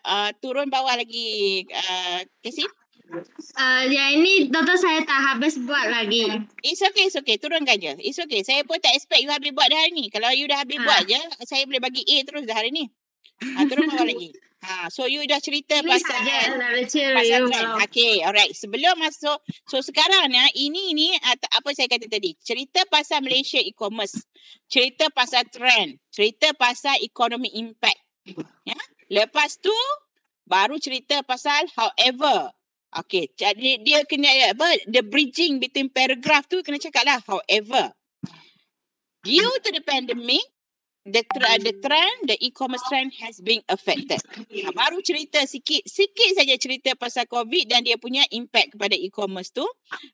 Eh, turun bawah lagi uh, eh, Casey Uh, yang ini doktor saya tak habis buat lagi. It's okay, it's okay. Turunkan je. It's okay. Saya pun tak expect you habis buat dah hari ni. Kalau you dah habis ha. buat je, saya boleh bagi A terus dah hari ni. Ha, turun bawah lagi. Ha, so you dah cerita ini pasal saja, pasal trend. Okay, alright. Sebelum masuk, so sekarang ni, ini ni apa saya kata tadi. Cerita pasal Malaysia e-commerce. Cerita pasal trend. Cerita pasal economy impact. Ya? Yeah? Lepas tu baru cerita pasal however. Okay, jadi dia kena apa? The bridging between paragraph tu kena cakaplah however. Due to the pandemic, the trend, uh, the trend, the e-commerce trend has been affected. Nah, baru cerita sikit, sikit saja cerita pasal COVID dan dia punya impact kepada e-commerce tu.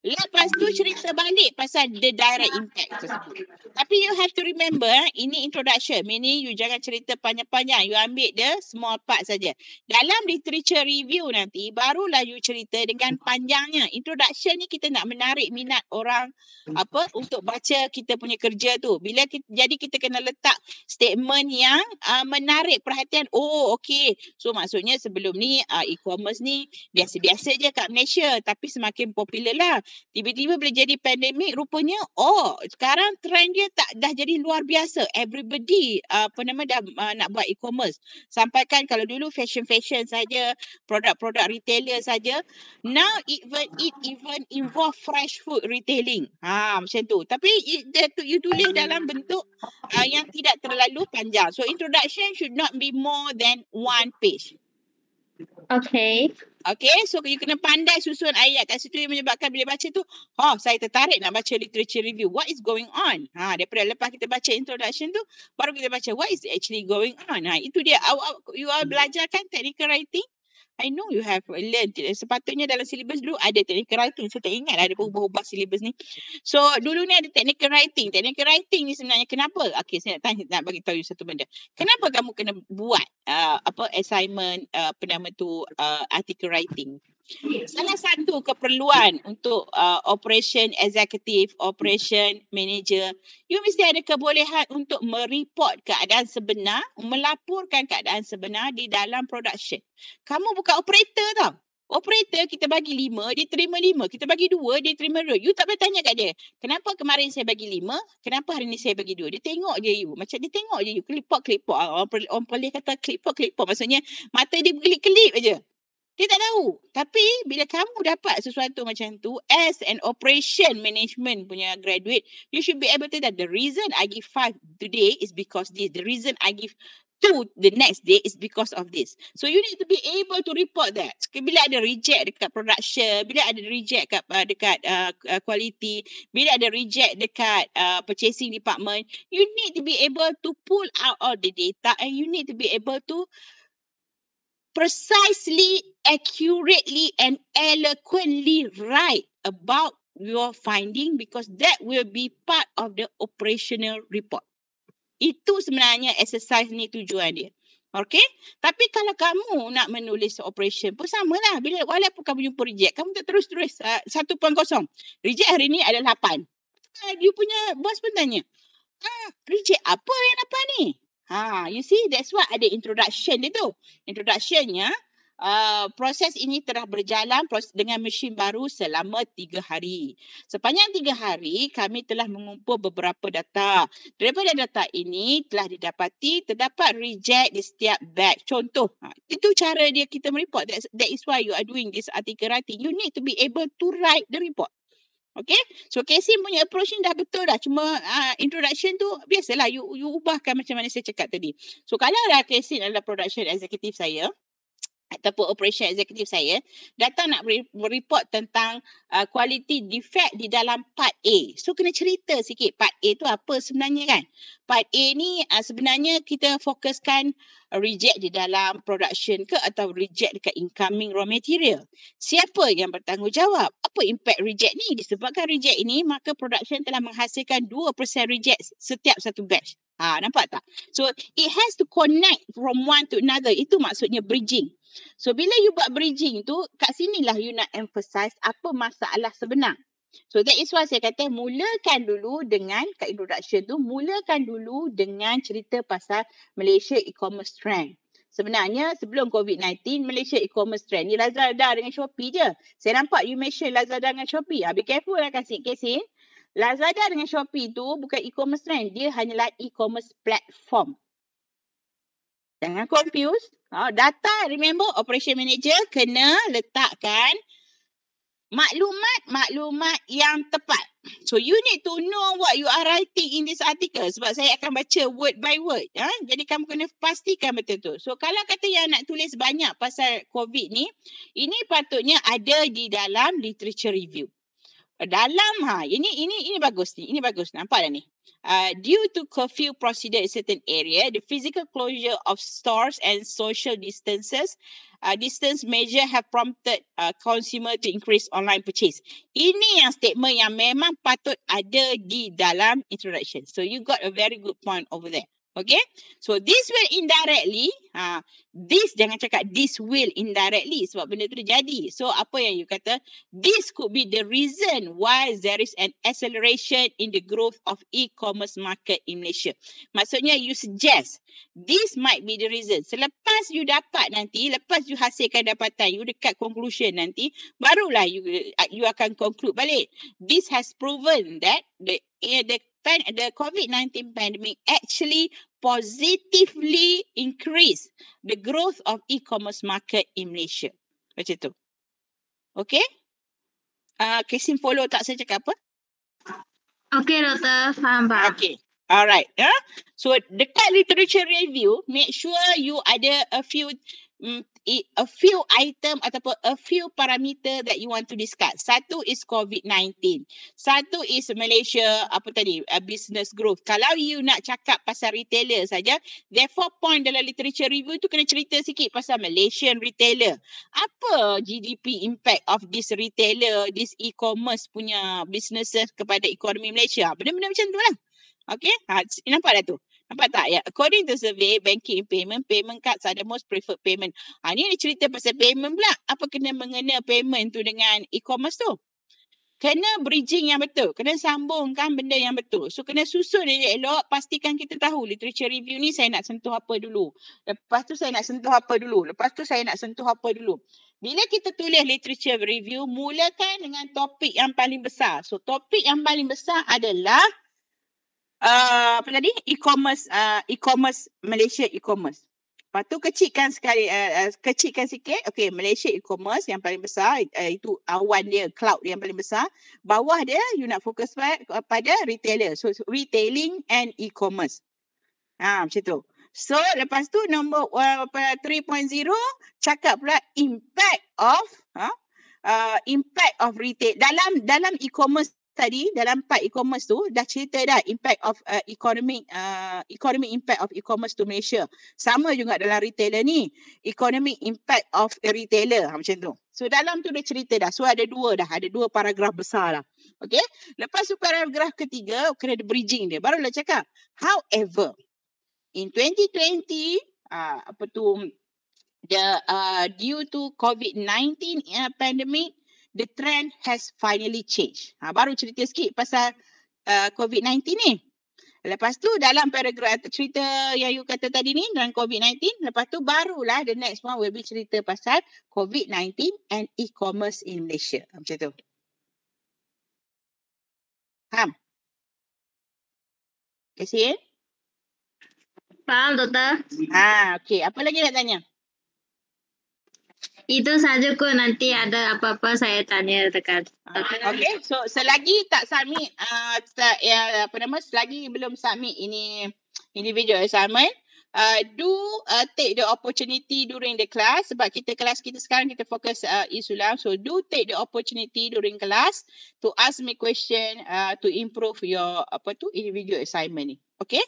Lepas tu cerita balik pasal the direct impact tersebut. Tapi you have to remember, eh, ini introduction. Meaning you jangan cerita panjang-panjang. You ambil the small part saja. Dalam literature review nanti, barulah you cerita dengan panjangnya. Introduction ni kita nak menarik minat orang apa untuk baca kita punya kerja tu. Bila kita, jadi kita kena letak statement yang uh, menarik perhatian. Oh, okey. So, maksudnya sebelum ni uh, e-commerce ni biasa-biasa je kat Malaysia tapi semakin popular lah. Tiba-tiba boleh jadi pandemik rupanya, oh sekarang trend dia tak, dah jadi luar biasa. Everybody, uh, apa nama, dah uh, nak buat e-commerce. Sampaikan kalau dulu fashion-fashion saja, produk-produk retailer saja. Now, even it even involve fresh food retailing. Ha, macam tu. Tapi, it, that, you tulis dalam bentuk uh, yang tidak terlalu panjang. So introduction should not be more than one page. Okay. Okay, so you kena pandai susun ayat. Kat situ yang menyebabkan bila baca tu, oh saya tertarik nak baca literature review. What is going on? Ha, daripada lepas kita baca introduction tu, baru kita baca what is actually going on. Ha, itu dia. You hmm. are kan technical writing I know you have learned it. Sepatutnya dalam syllabus dulu ada technical writing. Saya tak ingat lah ada berubah-ubah syllabus ni. So dulu ni ada technical writing. Technical writing ni sebenarnya kenapa? Okay saya nak tanya, nak bagi tahu you satu benda. Kenapa kamu kena buat uh, apa assignment uh, apa tu uh, article writing? Salah satu keperluan untuk uh, operation executive, operation manager, you mesti ada kebolehan untuk mereport keadaan sebenar, melaporkan keadaan sebenar di dalam production. Kamu buka operator tau. Operator kita bagi lima, dia terima lima. Kita bagi dua, dia terima dua. You tak boleh tanya kat dia, kenapa kemarin saya bagi lima, kenapa hari ni saya bagi dua. Dia tengok je you. Macam dia tengok je you. Kelipok-kelipok. Ah, orang, orang boleh kata kelipok-kelipok. Maksudnya mata dia kelip-kelip je. Dia tak tahu. Tapi bila kamu dapat sesuatu macam tu as an operation management punya graduate, you should be able to that the reason I give five today is because this. The reason I give two the next day is because of this. So you need to be able to report that. Bila ada reject dekat production, bila ada reject uh, dekat, uh, dekat uh, quality, bila ada reject dekat uh, purchasing department, you need to be able to pull out all the data and you need to be able to precisely, accurately, and eloquently write about your finding because that will be part of the operational report. Itu sebenarnya exercise ni tujuan dia. Okay? Tapi kalau kamu nak menulis operation pun sama lah. Bila walaupun kamu jumpa reject, kamu tak terus-terus ah, satu uh, poin kosong. Reject hari ni ada lapan. Uh, dia punya bos pun tanya, ah, reject apa yang apa ni? Ha, you see that's why ada introduction dia tu. Introductionnya uh, proses ini telah berjalan proses dengan mesin baru selama tiga hari. Sepanjang tiga hari kami telah mengumpul beberapa data. Daripada data ini telah didapati terdapat reject di setiap batch. Contoh, ha, itu cara dia kita report. That's, that is why you are doing this article writing. You need to be able to write the report. Okay. So Kasim punya approach ni dah betul dah. Cuma uh, introduction tu biasalah you, you ubahkan macam mana saya cakap tadi. So kalau dah Kasim adalah production executive saya ataupun operation executive saya datang nak report tentang uh, quality defect di dalam part A. So kena cerita sikit part A tu apa sebenarnya kan. Part A ni uh, sebenarnya kita fokuskan reject di dalam production ke atau reject dekat incoming raw material. Siapa yang bertanggungjawab? Apa impact reject ni? Disebabkan reject ini maka production telah menghasilkan 2% reject setiap satu batch. Ha, nampak tak? So it has to connect from one to another. Itu maksudnya bridging. So bila you buat bridging tu, kat sinilah you nak emphasize apa masalah sebenar. So that is why saya kata mulakan dulu dengan kat introduction tu, mulakan dulu dengan cerita pasal Malaysia e-commerce trend. Sebenarnya sebelum COVID-19, Malaysia e-commerce trend ni Lazada dengan Shopee je. Saya nampak you mention Lazada dengan Shopee. Ha, be careful lah kasih kasih. Lazada dengan Shopee tu bukan e-commerce trend. Dia hanyalah e-commerce platform. Jangan confuse. Oh, ha, data, remember operation manager kena letakkan maklumat-maklumat yang tepat. So you need to know what you are writing in this article sebab saya akan baca word by word. Ha? Jadi kamu kena pastikan betul tu. So kalau kata yang nak tulis banyak pasal COVID ni, ini patutnya ada di dalam literature review. Dalam ha, ini ini ini bagus ni. Ini bagus. Nampak dah ni. Uh, due to curfew procedure in certain area, the physical closure of stores and social distances, uh, distance measure have prompted uh, consumer to increase online purchase. Ini yang statement yang memang patut ada di dalam introduction. So you got a very good point over there. Okay. So this will indirectly. Ha, this jangan cakap this will indirectly. Sebab benda tu dah jadi. So apa yang you kata. This could be the reason why there is an acceleration in the growth of e-commerce market in Malaysia. Maksudnya you suggest. This might be the reason. Selepas you dapat nanti. Lepas you hasilkan dapatan. You dekat conclusion nanti. Barulah you, you akan conclude balik. This has proven that the, eh, the The COVID-19 pandemic actually positively increase the growth of e-commerce market in Malaysia. Macam tu. Okay? Uh, Kesin follow tak saya cakap apa? Okay, Doktor. Faham, Pak. Okay. Alright. Yeah? So, dekat literature review, make sure you ada a few um, a few item ataupun a few parameter that you want to discuss. Satu is COVID-19. Satu is Malaysia apa tadi a uh, business growth. Kalau you nak cakap pasal retailer saja, therefore point dalam literature review tu kena cerita sikit pasal Malaysian retailer. Apa GDP impact of this retailer, this e-commerce punya businesses kepada ekonomi Malaysia. Benda-benda macam tu lah. Okay. Ha, nampak dah tu. Nampak tak? ya According to survey, banking payment, payment cards are the most preferred payment. Ha, ni dia cerita pasal payment pula. Apa kena mengena payment tu dengan e-commerce tu? Kena bridging yang betul. Kena sambungkan benda yang betul. So, kena susun dia elok. Pastikan kita tahu literature review ni saya nak sentuh apa dulu. Lepas tu saya nak sentuh apa dulu. Lepas tu saya nak sentuh apa dulu. Bila kita tulis literature review, mulakan dengan topik yang paling besar. So, topik yang paling besar adalah Eh, apa tadi e-commerce uh, e-commerce Malaysia e-commerce. Lepas tu kecilkan sekali uh, kecilkan sikit. Okey, Malaysia e-commerce yang paling besar uh, itu awan dia cloud yang paling besar. Bawah dia you nak fokus pada, pada retailer. So, retailing and e-commerce. Ha macam tu. So lepas tu nombor uh, 3.0 cakap pula impact of ha huh? uh, impact of retail dalam dalam e-commerce tadi dalam part e-commerce tu dah cerita dah impact of uh, economic uh, economic impact of e-commerce to Malaysia. Sama juga dalam retailer ni, economic impact of retailer ha, macam tu. So dalam tu dia cerita dah. So ada dua dah. Ada dua paragraf besar lah. Okay. Lepas tu paragraf ketiga, kena ada bridging dia. Barulah cakap. However, in 2020, uh, apa tu, the, uh, due to COVID-19 uh, pandemic, the trend has finally changed. Ha, baru cerita sikit pasal uh, COVID-19 ni. Lepas tu dalam paragraf cerita yang you kata tadi ni dalam COVID-19, lepas tu barulah the next one will be cerita pasal COVID-19 and e-commerce in Malaysia. Ha, macam tu. Faham? Kasih? Faham, Doktor. Ha, ah, okay. Apa lagi nak tanya? itu saja kot nanti ada apa-apa saya tanya dekat. Uh, ah, okay, so selagi tak submit uh, ah, tak, ya, apa nama selagi belum submit ini individual assignment uh, do uh, take the opportunity during the class sebab kita kelas kita sekarang kita fokus uh, isulam so do take the opportunity during class to ask me question uh, to improve your apa tu individual assignment ni okay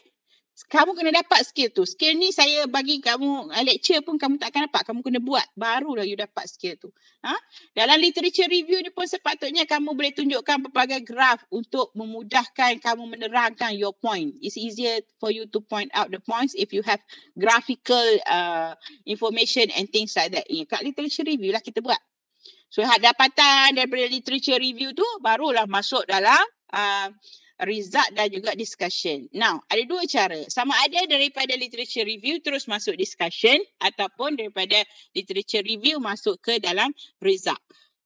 kamu kena dapat skill tu. Skill ni saya bagi kamu uh, lecture pun kamu tak akan dapat. Kamu kena buat. Barulah you dapat skill tu. Ha? Dalam literature review ni pun sepatutnya kamu boleh tunjukkan pelbagai graf untuk memudahkan kamu menerangkan your point. It's easier for you to point out the points if you have graphical uh, information and things like that. Ya, kat literature review lah kita buat. So, dapatan daripada literature review tu barulah masuk dalam uh, result dan juga discussion. Now, ada dua cara. Sama ada daripada literature review terus masuk discussion ataupun daripada literature review masuk ke dalam result.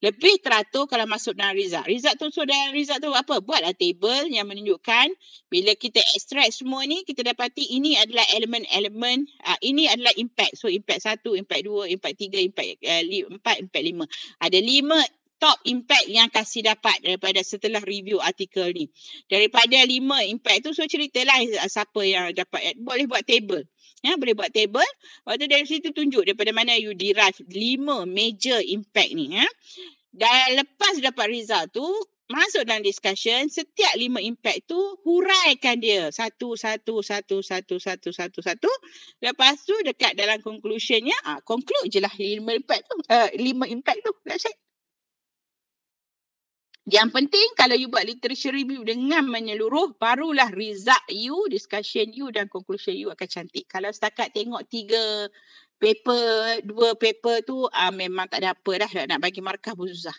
Lebih teratur kalau masuk dalam result. Result tu, so dalam result tu apa? Buatlah table yang menunjukkan bila kita extract semua ni, kita dapati ini adalah elemen-elemen, uh, ah, ini adalah impact. So impact satu, impact dua, impact tiga, impact uh, empat, impact lima. Ada lima top impact yang kasih dapat daripada setelah review artikel ni. Daripada lima impact tu so ceritalah siapa yang dapat boleh buat table. Ya, boleh buat table. Waktu dari situ tunjuk daripada mana you derive lima major impact ni. Ya. Dan lepas dapat result tu, masuk dalam discussion, setiap lima impact tu huraikan dia. Satu, satu, satu, satu, satu, satu, satu. Lepas tu dekat dalam conclusionnya, ah, conclude je lah lima impact tu. Uh, lima impact tu. That's it. Yang penting kalau you buat literature review dengan menyeluruh, barulah result you, discussion you dan conclusion you akan cantik. Kalau setakat tengok tiga paper, dua paper tu uh, memang tak ada apa dah lah nak bagi markah pun susah.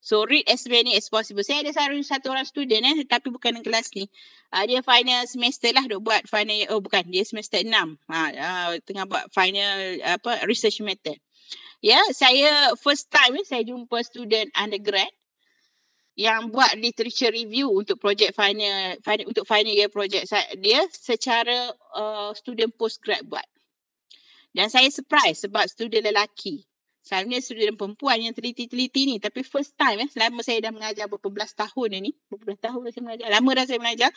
So read as many as possible. Saya ada satu, satu orang student eh, tapi bukan dalam kelas ni. Uh, dia final semester lah dok buat final, oh bukan, dia semester enam. Uh, uh, tengah buat final apa research method. Ya, yeah, saya first time eh, saya jumpa student undergrad yang buat literature review untuk project final, final untuk final year project dia secara uh, student postgrad buat. Dan saya surprise sebab student lelaki. Selalunya student perempuan yang teliti-teliti ni. Tapi first time eh, selama saya dah mengajar beberapa belas tahun ni. Berapa tahun saya mengajar. Lama dah saya mengajar.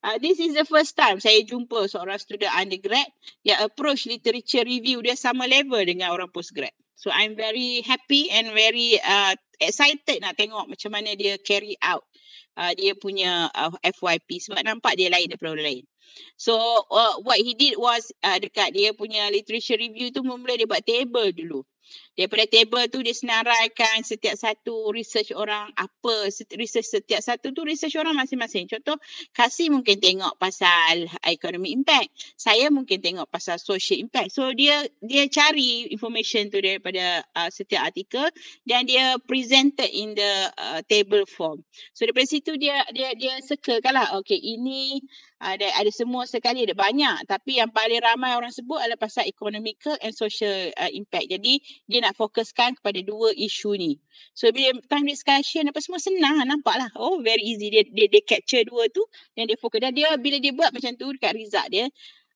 Uh, this is the first time saya jumpa seorang student undergrad yang approach literature review dia sama level dengan orang postgrad. So I'm very happy and very uh, excited nak tengok macam mana dia carry out uh, dia punya uh, FYP sebab nampak dia lain daripada orang lain. So uh, what he did was uh, dekat dia punya literature review tu mula dia buat table dulu. Uh, Daripada table tu dia senaraikan setiap satu research orang apa research setiap satu tu research orang masing-masing. Contoh kasih mungkin tengok pasal economic impact. Saya mungkin tengok pasal social impact. So dia dia cari information tu daripada uh, setiap artikel dan dia presented in the uh, table form. So daripada situ dia dia dia circle kan lah. Okay ini ada ada semua sekali ada banyak tapi yang paling ramai orang sebut adalah pasal economical and social uh, impact jadi dia nak fokuskan kepada dua isu ni so bila time discussion apa semua senang nampaklah oh very easy dia dia, dia capture dua tu yang dia fokus dan dia bila dia buat macam tu dekat result dia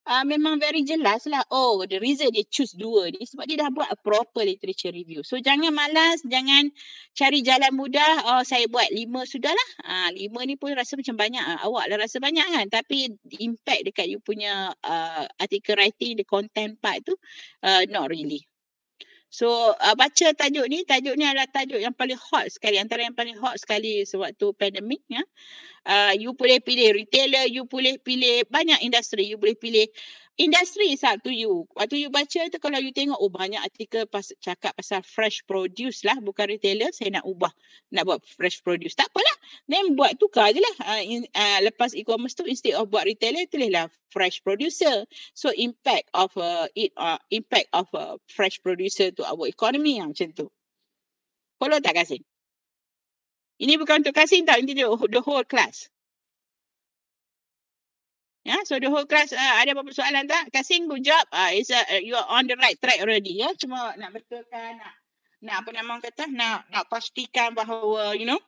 uh, memang very jelas lah. Oh, the reason dia choose dua ni sebab dia dah buat proper literature review. So, jangan malas. Jangan cari jalan mudah. Oh, saya buat lima sudahlah. Uh, ah, lima ni pun rasa macam banyak. Uh, awak lah rasa banyak kan. Tapi, impact dekat you punya uh, article writing, the content part tu, uh, not really. So uh, baca tajuk ni, tajuk ni adalah tajuk yang paling hot sekali, antara yang paling hot sekali sewaktu pandemik ya. Uh, you boleh pilih retailer, you boleh pilih banyak industri, you boleh pilih industri is up to you. Waktu you baca tu kalau you tengok oh banyak artikel pas, cakap pasal fresh produce lah bukan retailer saya nak ubah nak buat fresh produce. Tak apalah. Then buat tukar je lah. Uh, in, uh, lepas e-commerce tu instead of buat retailer tulis lah fresh producer. So impact of uh, it, uh, impact of uh, fresh producer to our economy yang macam tu. Follow tak kasih? Ini bukan untuk kasih, tak? Ini the whole class. Ya, ha, yeah, so the whole class uh, ada apa-apa soalan tak? Kasing good job. Uh, ah, is uh, you are on the right track already ya. Yeah? Cuma nak betulkan nak nak apa nama orang kata? Nak nak pastikan bahawa you know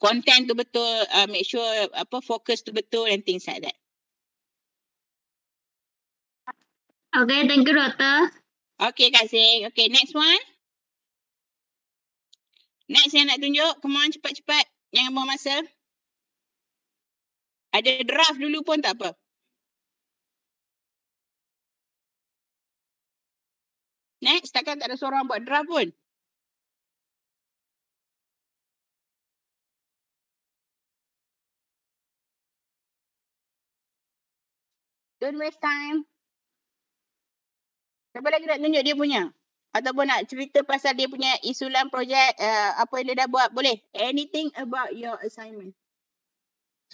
content tu betul, uh, make sure apa focus tu betul and things like that. Okay, thank you, Rota. Okay, Kasing. Okay, next one. Next yang nak tunjuk. Come on, cepat-cepat. Jangan buang masa. Ada draft dulu pun tak apa. Next, setakat tak ada seorang buat draft pun. Don't waste time. Siapa lagi nak tunjuk dia punya? Ataupun nak cerita pasal dia punya isulan projek, uh, eh, apa yang dia dah buat, boleh? Anything about your assignment.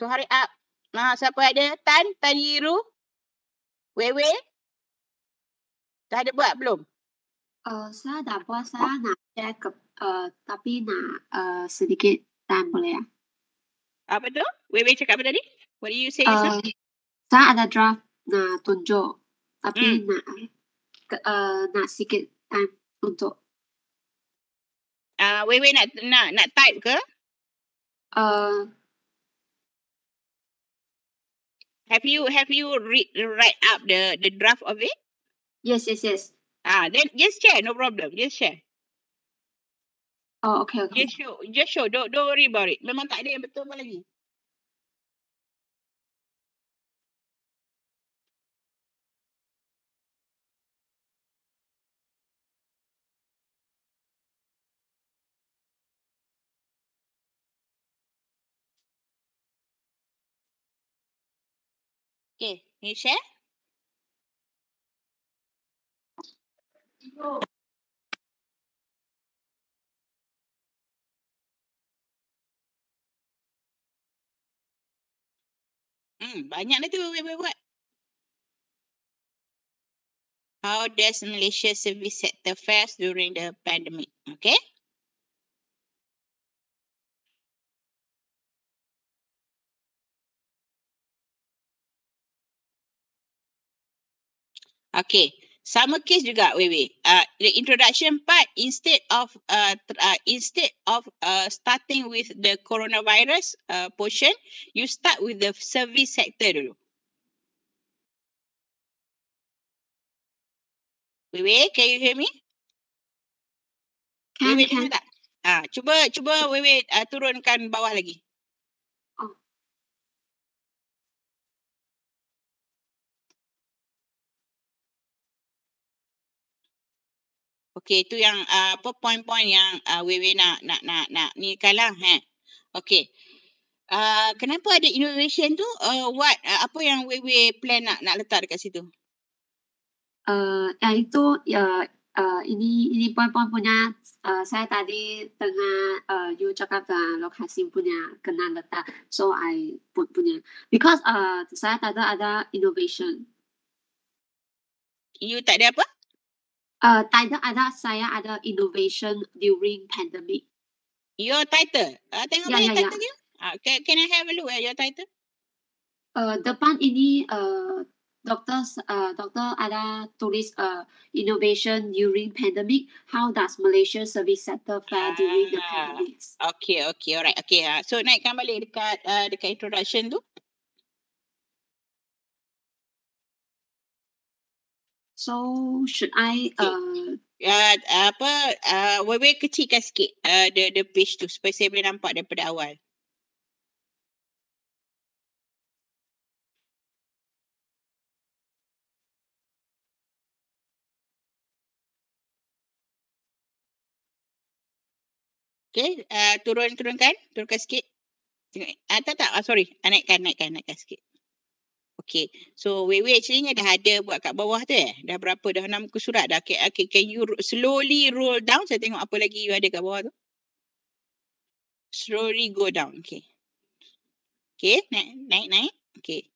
So hurry up. Nah, siapa ada? Tan, Tan Yiru? Wewe? Dah ada buat belum? Uh, saya dah buat, saya nak share ke, uh, tapi nak uh, sedikit time boleh ya? Apa tu? Wewe cakap apa tadi? What do you say? Uh, saya ada draft nak tunjuk, tapi hmm. nak ke, uh, nak sedikit time untuk. Uh, ah, Wewe nak, nak, nak type ke? Uh, Have you have you read write up the the draft of it? Yes, yes, yes. Ah, then just share, no problem. Just share. Oh, okay, okay. Just show, just show. Don't don't worry about it. Memang tak ada yang betul pun lagi. ¿Qué? ¿Ella? Hmm, banyak ni lah tu boleh buat. How does Malaysia service sector fast during the pandemic? Okay. Okay. Sama case juga, Wewe. Uh, the introduction part, instead of uh, uh, instead of uh, starting with the coronavirus uh, portion, you start with the service sector dulu. Wewe, can you hear me? Can, Wewe, can. Ah, uh, cuba cuba Wewe uh, ah, turunkan bawah lagi. Okey, itu yang uh, apa poin-poin yang uh, Wei nak nak nak nak ni kalah eh. ha. Okey. Uh, kenapa ada innovation tu? Uh, what uh, apa yang Wei Wei plan nak nak letak dekat situ? Uh, itu ya uh, uh, ini ini poin-poin punya uh, saya tadi tengah uh, you cakap dengan lokasi punya kena letak so I pun punya because uh, saya tak ada ada innovation you tak ada apa Uh, title ada saya ada innovation during pandemic. Your title? Uh, tengok yeah, yeah, ya. title yeah. Uh, can, can I have a look at your title? Uh, depan ini uh, Dr. Uh, Dr. Ada tulis uh, innovation during pandemic. How does Malaysia service sector fare uh, during the ah, pandemic? Okay, okay, alright, okay. Uh, so naikkan balik dekat uh, dekat introduction tu. Uh, So should I uh ya uh, apa uh, wei wei kecilkan sikit uh, the the page tu supaya saya boleh nampak daripada awal. Okay, uh, turun turunkan, turunkan sikit. Tengok. uh, tak tak, uh, sorry. Uh, naikkan, naikkan, naikkan sikit. Okay. So Wei-Wei actually dah ada buat kat bawah tu eh. Dah berapa? Dah enam muka surat dah. Okay, okay. Can you slowly roll down? Saya tengok apa lagi you ada kat bawah tu. Slowly go down. Okay. Okay. Naik, naik, naik. Okay.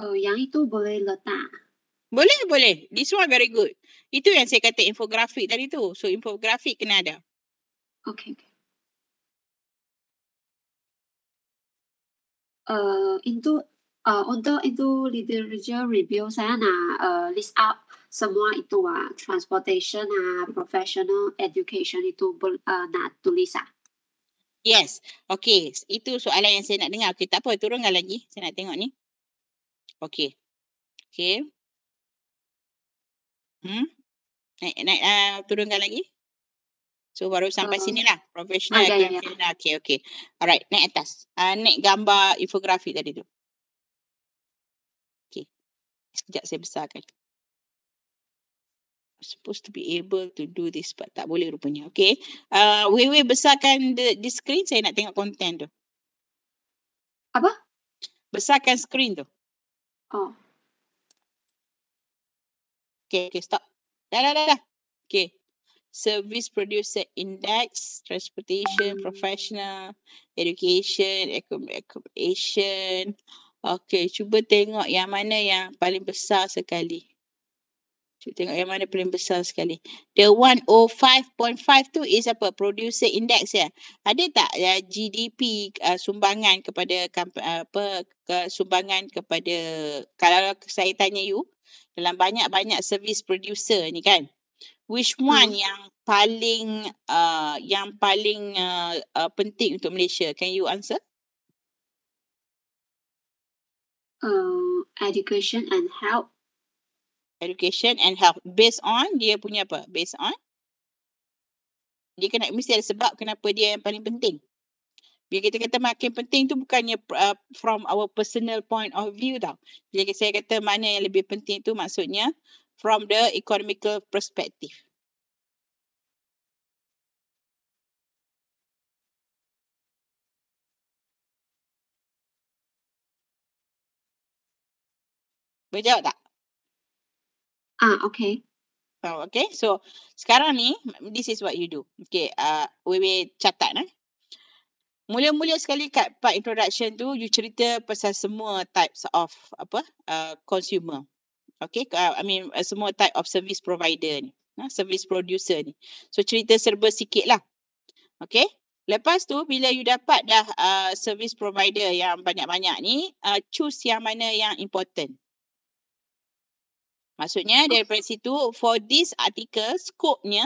Oh, yang itu boleh letak. Boleh, boleh. This one very good. Itu yang saya kata infografik tadi tu. So, infografik kena ada. Okay, okay. uh, itu uh, untuk itu literature review saya nak uh, list up semua itu uh, transportation uh, professional education itu uh, nak tulis ah Yes. Okay. Itu soalan yang saya nak dengar. Okay. Tak apa. Turunkan lagi. Saya nak tengok ni. Okay. Okay. Hmm? Naik, naik, uh, turunkan lagi. So baru sampai uh, sini lah. Professional. Ada, ah, okay, ya. ya, ya. okay, okay. Alright, naik atas. Uh, naik gambar infografik tadi tu. Okay. Sekejap saya besarkan. I'm supposed to be able to do this but tak boleh rupanya. Okay. Uh, Wewe besarkan the, the screen. Saya nak tengok konten tu. Apa? Besarkan screen tu. Oh. Okay, okay, stop. Dah, dah, dah. Okay, service producer index, transportation, professional, education, accommodation. Okay, cuba tengok yang mana yang paling besar sekali. Cuba tengok yang mana paling besar sekali. The 105.5 tu is apa? Producer index ya. Ada tak ya GDP uh, sumbangan kepada uh, apa ke sumbangan kepada kalau saya tanya you dalam banyak-banyak service producer ni kan? which hmm. one hmm. yang paling uh, yang paling uh, uh, penting untuk Malaysia? Can you answer? Uh, education and health. Education and health. Based on dia punya apa? Based on? Dia kena mesti ada sebab kenapa dia yang paling penting. Bila kita kata makin penting tu bukannya uh, from our personal point of view tau. Bila saya kata mana yang lebih penting tu maksudnya from the economical perspective. Boleh jawab tak? Ah, uh, okay. Oh, okay, so sekarang ni, this is what you do. Okay, uh, we catat. Eh? Mula-mula sekali kat part introduction tu, you cerita pasal semua types of apa uh, consumer. Okay, uh, I mean uh, semua type of service provider ni. Ha, service producer ni. So, cerita serba sikit lah. Okay. Lepas tu, bila you dapat dah uh, service provider yang banyak-banyak ni, uh, choose yang mana yang important. Maksudnya, daripada situ, for this article, scope-nya,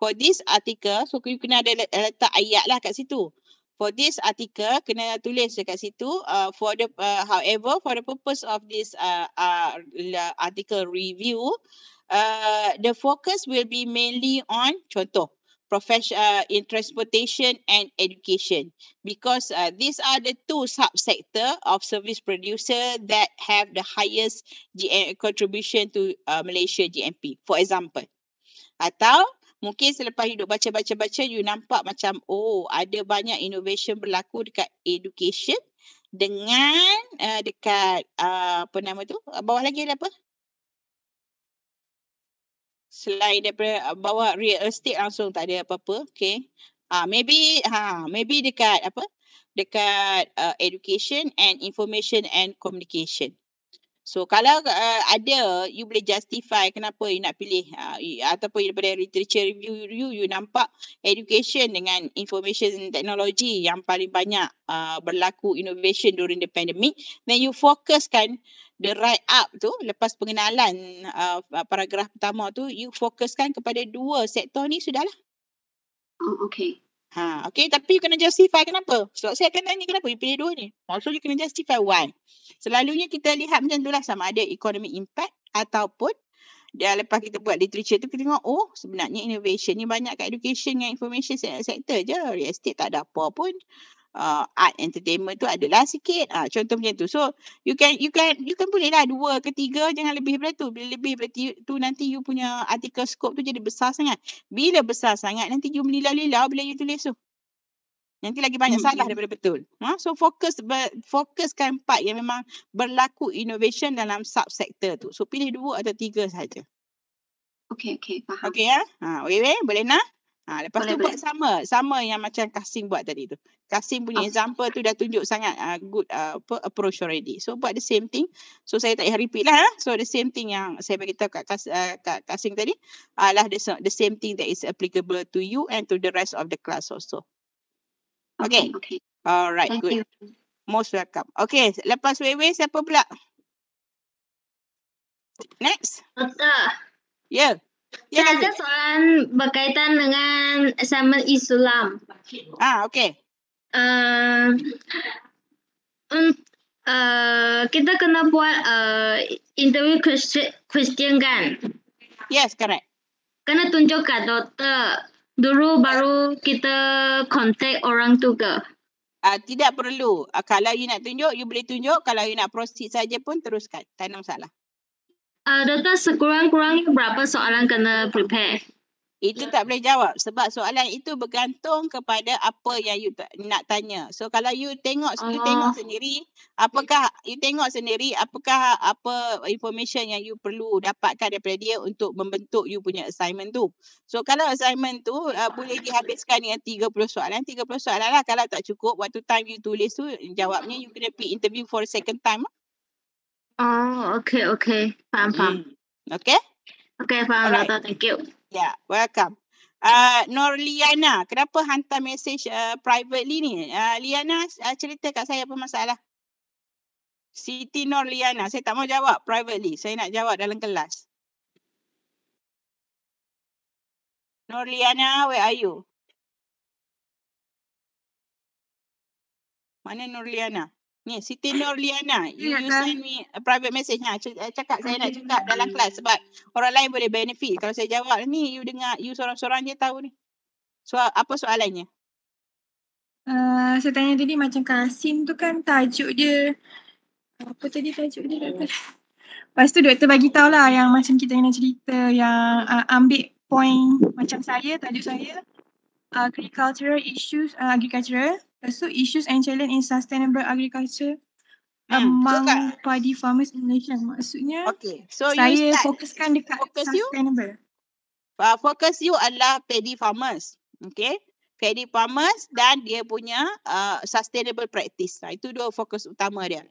for this article, so you kena ada letak ayat lah kat situ for this article kena tulis dekat situ uh, for the uh, however for the purpose of this uh, uh, article review uh, the focus will be mainly on contoh profession uh, in transportation and education because uh, these are the two subsector of service producer that have the highest GM contribution to uh, Malaysia GMP for example atau mungkin selepas hidup baca-baca-baca you nampak macam oh ada banyak innovation berlaku dekat education dengan uh, dekat uh, apa nama tu bawah lagi ada apa selain daripada uh, ah, bawah real estate langsung tak ada apa-apa okay ah uh, maybe ha uh, maybe dekat apa dekat uh, education and information and communication So kalau uh, ada, you boleh justify kenapa you nak pilih uh, ataupun daripada literature review you, you nampak education dengan information technology yang paling banyak uh, berlaku innovation during the pandemic. Then you fokuskan the write up tu lepas pengenalan uh, paragraf pertama tu, you fokuskan kepada dua sektor ni sudahlah. Oh, okay. Ha, okay, tapi you kena justify kenapa? Sebab saya akan tanya kenapa you pilih dua ni. Also you kena justify why. Selalunya kita lihat macam tu lah sama ada economic impact ataupun dia lepas kita buat literature tu kita tengok oh sebenarnya innovation ni banyak kat education dengan information sector je. Real estate tak ada apa pun uh, art entertainment tu adalah sikit. Uh, contoh macam tu. So you can you can you can boleh lah dua ketiga jangan lebih daripada tu. Bila lebih daripada tu nanti you punya artikel scope tu jadi besar sangat. Bila besar sangat nanti you melilau-lilau bila you tulis tu. Nanti lagi banyak hmm. salah ya. daripada betul. Ha? So fokus ber, fokuskan part yang memang berlaku innovation dalam subsektor tu. So pilih dua atau tiga saja. Okay, okay. Faham. Okay ya. Ha, okay, okay. boleh nak? Ah, ha, lepas boleh, tu boleh. buat sama, sama yang macam Kasim buat tadi tu. Kasim punya okay. Ah. example tu dah tunjuk sangat uh, good uh, approach already. So buat the same thing. So saya tak payah repeat lah. Eh. So the same thing yang saya beritahu tahu kat, Kas, uh, kat Kasim tadi adalah uh, the, the same thing that is applicable to you and to the rest of the class also. Okay. okay. okay. Alright, Thank good. You. Most welcome. Okay, lepas Wei-Wei siapa pula? Next. Ya. Yeah. Ya, ada soalan berkaitan dengan assignment Islam. Ah, okay. Uh, um, uh, kita kena buat uh, interview question, question kan? Yes, correct. Kena tunjuk kat doktor. Dulu baru kita kontak orang tu ke? Uh, tidak perlu. Uh, kalau you nak tunjuk, you boleh tunjuk. Kalau you nak proceed saja pun teruskan. Tak ada masalah. Uh, data sekurang-kurangnya berapa soalan kena prepare? Itu tak boleh jawab sebab soalan itu bergantung kepada apa yang you nak tanya. So kalau you tengok, oh. you ah. tengok sendiri, apakah you tengok sendiri apakah apa information yang you perlu dapatkan daripada dia untuk membentuk you punya assignment tu. So kalau assignment tu uh, boleh dihabiskan dengan 30 soalan, 30 soalan lah kalau tak cukup waktu time you tulis tu jawabnya you kena pergi interview for second time lah. Oh, okay, okay. Faham, hmm. faham. Mm. Okay? Okay, faham. Right. Thank you. Yeah, welcome. Uh, Nor Liana, kenapa hantar message uh, privately ni? Uh, Liana, uh, cerita kat saya apa masalah. Siti Nor Liana, saya tak mau jawab privately. Saya nak jawab dalam kelas. Nor Liana, where are you? Mana Nur Liana? Ni Siti Nurliana, you, you send me a private message ha. Eh, cakap saya nak cakap dalam kelas sebab orang lain boleh benefit kalau saya jawab ni you dengar you seorang-seorang je tahu ni. So apa soalannya? Uh, saya tanya tadi macam Kasim tu kan tajuk dia apa tadi tajuk dia tak hmm. Lepas tu doktor bagi tahu lah yang macam kita kena cerita yang uh, ambil point macam saya, tajuk saya agricultural issues, uh, agricultural So issues and challenge in sustainable agriculture hmm. among so, paddy farmers in Malaysia maksudnya. Okay. So saya you fokuskan dekat focus sustainable. You? Uh, focus you adalah padi farmers. Okay. padi farmers dan dia punya uh, sustainable practice. Nah, itu dua fokus utama dia.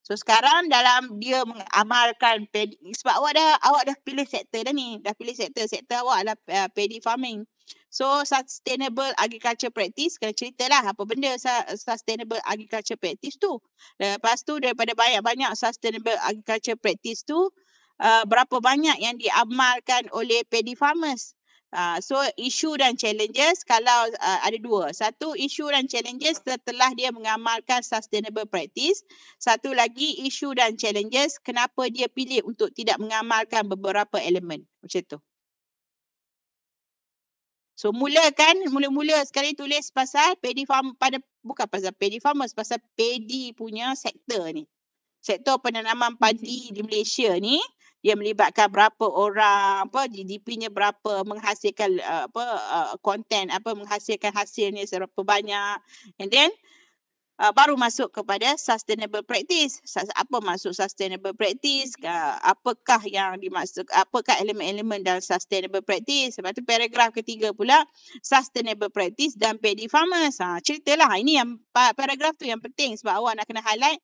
So sekarang dalam dia mengamalkan paddy, sebab awak dah awak dah pilih sektor dah ni. Dah pilih sektor. Sektor awak adalah uh, paddy farming. So sustainable agriculture practice kena ceritalah apa benda sustainable agriculture practice tu. Lepas tu daripada banyak-banyak sustainable agriculture practice tu uh, berapa banyak yang diamalkan oleh paddy farmers. Uh, so isu dan challenges kalau uh, ada dua. Satu isu dan challenges setelah dia mengamalkan sustainable practice. Satu lagi isu dan challenges kenapa dia pilih untuk tidak mengamalkan beberapa elemen. Macam tu. So mulakan, mula-mula sekali tulis pasal paddy farm pada bukan pasal paddy farmers, pasal pedi punya sektor ni. Sektor penanaman padi mhm. di Malaysia ni yang melibatkan berapa orang, apa GDP-nya berapa, menghasilkan uh, apa uh, content apa menghasilkan hasilnya seberapa banyak. And then uh, baru masuk kepada sustainable practice. apa maksud sustainable practice? Uh, apakah yang dimaksud? Apakah elemen-elemen dalam sustainable practice? Lepas tu paragraf ketiga pula, sustainable practice dan paddy farmers. Ha, ceritalah, ini yang paragraf tu yang penting sebab awak nak kena highlight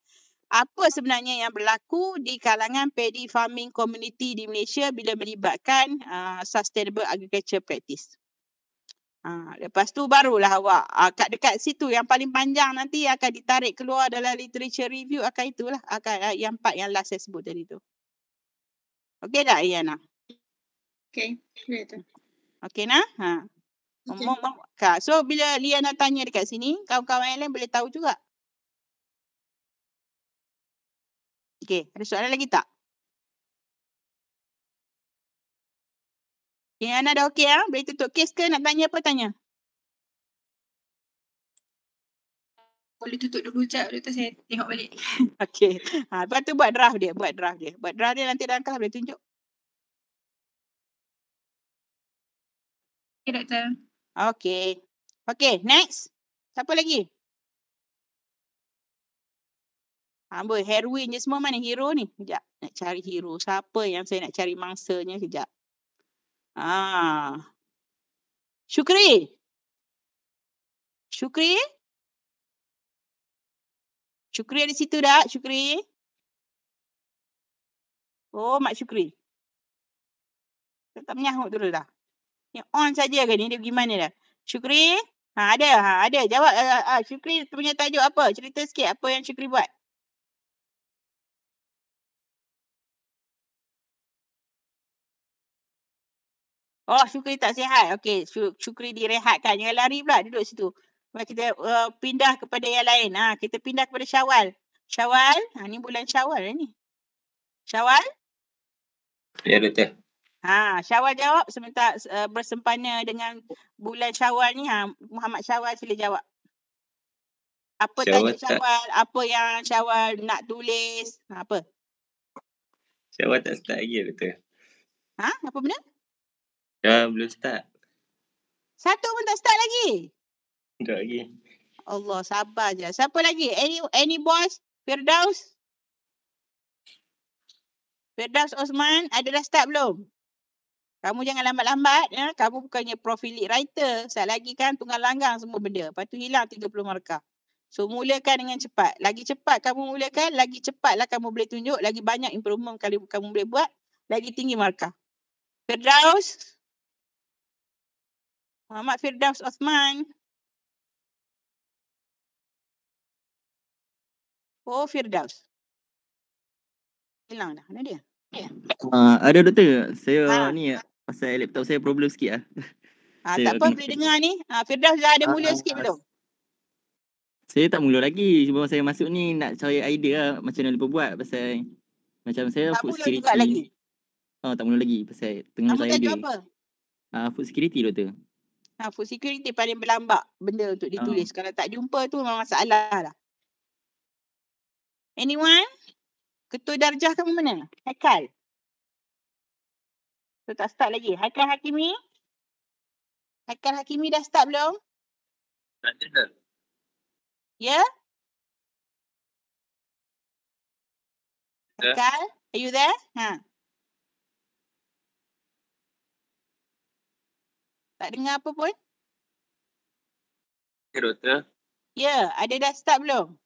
apa sebenarnya yang berlaku di kalangan paddy farming community di Malaysia bila melibatkan uh, sustainable agriculture practice. Ha, lepas tu barulah awak ha, kat dekat situ yang paling panjang nanti akan ditarik keluar dalam literature review akan itulah akan ha, yang part yang last saya sebut tadi tu. Okey tak iana Okey, betul Okey nak? Ha. Okay. So bila Liana tanya dekat sini, kawan-kawan lain boleh tahu juga. Okey, ada soalan lagi tak? Okay, Ana dah okey ya? Boleh tutup kes ke? Nak tanya apa tanya? Boleh tutup dulu sekejap. Lepas saya tengok balik. okey. Ha, lepas tu buat draft dia. Buat draft dia. Buat draft dia nanti dalam kelas boleh tunjuk. Okey, doktor. Okey. Okey, next. Siapa lagi? Amboi, ah, heroin je semua mana hero ni? Sekejap, nak cari hero. Siapa yang saya nak cari mangsanya? Sekejap. Ah. Syukri. Syukri. Syukri ada situ dah, Syukri. Oh, Mak Syukri. Tak menyahut dulu dah. Ni on saja ke ni? Dia pergi mana dah? Syukri. Ha, ada. Ha, ada. Jawab. Ha, ha, Syukri punya tajuk apa? Cerita sikit apa yang Syukri buat. Oh Syukri tak sihat. Okey, Syukri direhatkan. Jangan lari pula duduk situ. Kita uh, pindah kepada yang lain. Ha, kita pindah kepada Syawal. Syawal, ha, ni bulan Syawal lah ni. Syawal? Ya, betul. Ha, Syawal jawab sementara uh, bersempena dengan bulan Syawal ni. Ha, Muhammad Syawal sila jawab. Apa Syawal tanya Syawal? Tak. Apa yang Syawal nak tulis? Ha, apa? Syawal tak start lagi, Doktor. Ha, apa benda? Ya, belum start. Satu pun tak start lagi? Tak lagi. Allah, sabar je. Siapa lagi? Any any boss? Firdaus? Firdaus Osman, ada dah start belum? Kamu jangan lambat-lambat. Ya? Kamu bukannya profilik writer. Saat lagi kan tunggal langgang semua benda. Lepas tu hilang 30 markah. So mulakan dengan cepat. Lagi cepat kamu mulakan, lagi cepatlah kamu boleh tunjuk. Lagi banyak improvement kamu boleh buat. Lagi tinggi markah. Firdaus? Firdaus? Muhammad ah, Firdaus Osman. Oh, Firdaus. Hilang dah. Mana dia? Yeah. Uh, ada doktor. Saya ha. ni pasal laptop saya problem sikit lah. Ha, tak apa boleh dengar ni. Ha, Firdaus dah ada mula uh, sikit belum? Saya tak mula lagi. Cuma saya masuk ni nak cari idea lah macam mana lupa buat pasal macam saya tak food security. Tak mula lagi. Oh, tak mula lagi pasal tengah saya dia. Apa? Uh, food security doktor. Ha, food security paling berlambak benda untuk ah. ditulis. Uh. Kalau tak jumpa tu memang masalah lah. Anyone? Ketua darjah kamu mana? Haikal? So tak start lagi. Haikal Hakimi? Haikal Hakimi dah start belum? Tak ada dah. Ya? Haikal? Are you there? Ha. Tak dengar apa pun? Ya, doktor. Ya, ada dah start belum?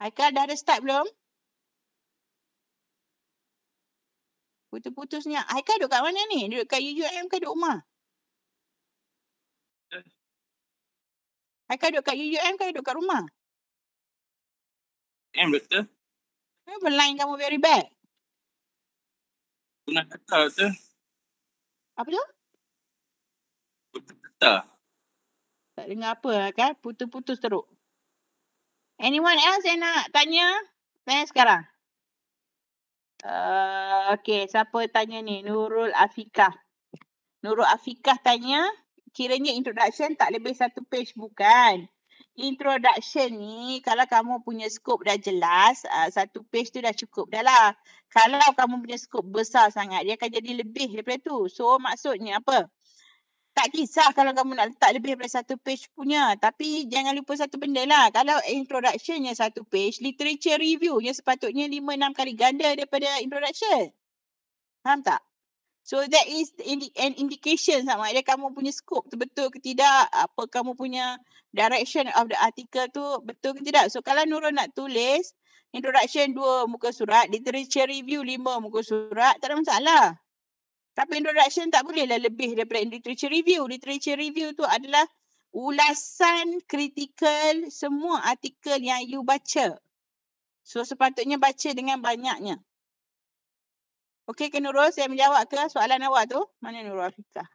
Haikal dah ada start belum? Putus-putusnya. Haikal duduk kat mana ni? Duduk kat UUM ke duduk rumah? I kan duduk kat UUM, kan kau duduk kat rumah. UUM, doktor. Kenapa line kamu very bad? Guna kata, doktor. Apa tu? Putus kata. Tak dengar apa kan? Putus-putus teruk. Anyone else yang nak tanya? Tanya sekarang. Uh, eh, okay, siapa tanya ni? Nurul Afikah. Nurul Afikah tanya kiranya introduction tak lebih satu page bukan. Introduction ni kalau kamu punya scope dah jelas, uh, satu page tu dah cukup dah lah. Kalau kamu punya scope besar sangat, dia akan jadi lebih daripada tu. So maksudnya apa? Tak kisah kalau kamu nak letak lebih daripada satu page punya. Tapi jangan lupa satu benda lah. Kalau introductionnya satu page, literature reviewnya sepatutnya 5-6 kali ganda daripada introduction. Faham tak? So that is an indication sama ada kamu punya scope tu betul ke tidak, apa kamu punya direction of the article tu betul ke tidak. So kalau Nurul nak tulis introduction dua muka surat, literature review lima muka surat, tak ada masalah. Tapi introduction tak bolehlah lebih daripada literature review. Literature review tu adalah ulasan kritikal semua artikel yang you baca. So sepatutnya baca dengan banyaknya. Okey ke Nurul? Saya menjawab ke soalan awak tu? Mana Nurul Afika?